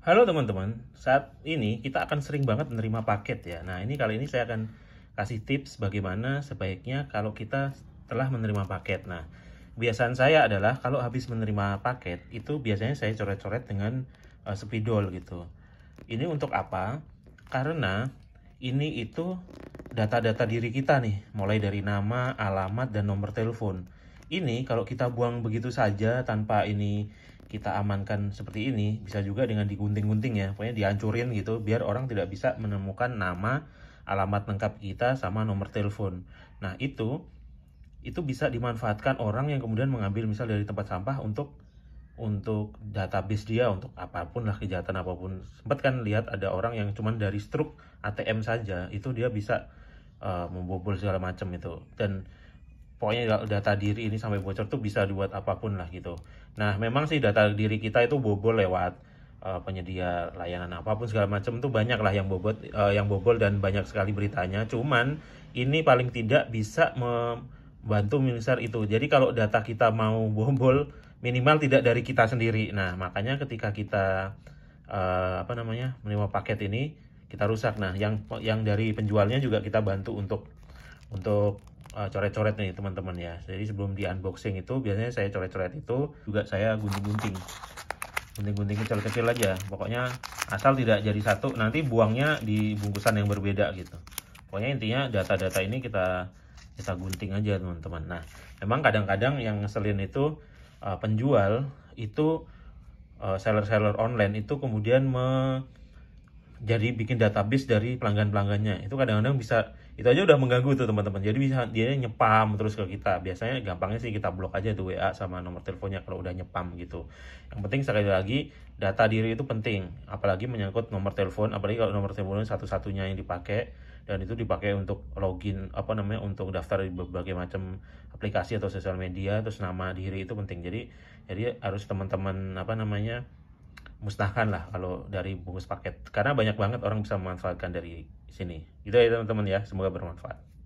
Halo teman-teman, saat ini kita akan sering banget menerima paket ya. Nah ini kali ini saya akan kasih tips bagaimana sebaiknya kalau kita telah menerima paket. Nah kebiasaan saya adalah kalau habis menerima paket itu biasanya saya coret-coret dengan uh, spidol gitu. Ini untuk apa? Karena ini itu data-data diri kita nih, mulai dari nama, alamat, dan nomor telepon. Ini kalau kita buang begitu saja tanpa ini kita amankan seperti ini bisa juga dengan digunting-gunting ya pokoknya dihancurin gitu biar orang tidak bisa menemukan nama alamat lengkap kita sama nomor telepon nah itu itu bisa dimanfaatkan orang yang kemudian mengambil misal dari tempat sampah untuk untuk database dia untuk apapun lah kejahatan apapun sempat kan lihat ada orang yang cuman dari struk ATM saja itu dia bisa uh, membobol segala macam itu dan pokoknya data diri ini sampai bocor tuh bisa dibuat apapun lah gitu. Nah memang sih data diri kita itu bobol lewat uh, penyedia layanan apapun segala macam tuh banyak lah yang bobot uh, yang bobol dan banyak sekali beritanya. Cuman ini paling tidak bisa membantu minister itu. Jadi kalau data kita mau bobol minimal tidak dari kita sendiri. Nah makanya ketika kita uh, apa namanya menerima paket ini kita rusak. Nah, yang yang dari penjualnya juga kita bantu untuk untuk Eh, coret-coret nih teman-teman ya jadi sebelum di unboxing itu biasanya saya coret-coret itu juga saya gunting-gunting gunting-gunting kecil-kecil aja pokoknya asal tidak jadi satu nanti buangnya di bungkusan yang berbeda gitu pokoknya intinya data-data ini kita kita gunting aja teman-teman nah memang kadang-kadang yang ngeselin itu eh, penjual itu eh, seller-seller online itu kemudian me jadi bikin database dari pelanggan-pelanggannya itu kadang-kadang bisa itu aja udah mengganggu tuh teman-teman jadi bisa dia nyepam terus ke kita biasanya gampangnya sih kita blok aja tuh WA sama nomor teleponnya kalau udah nyepam gitu yang penting sekali lagi data diri itu penting apalagi menyangkut nomor telepon apalagi kalau nomor telepon satu-satunya yang dipakai dan itu dipakai untuk login apa namanya untuk daftar di berbagai macam aplikasi atau sosial media terus nama diri itu penting jadi jadi harus teman-teman apa namanya musnahkan lah kalau dari bungkus paket karena banyak banget orang bisa memanfaatkan dari sini gitu ya teman-teman ya semoga bermanfaat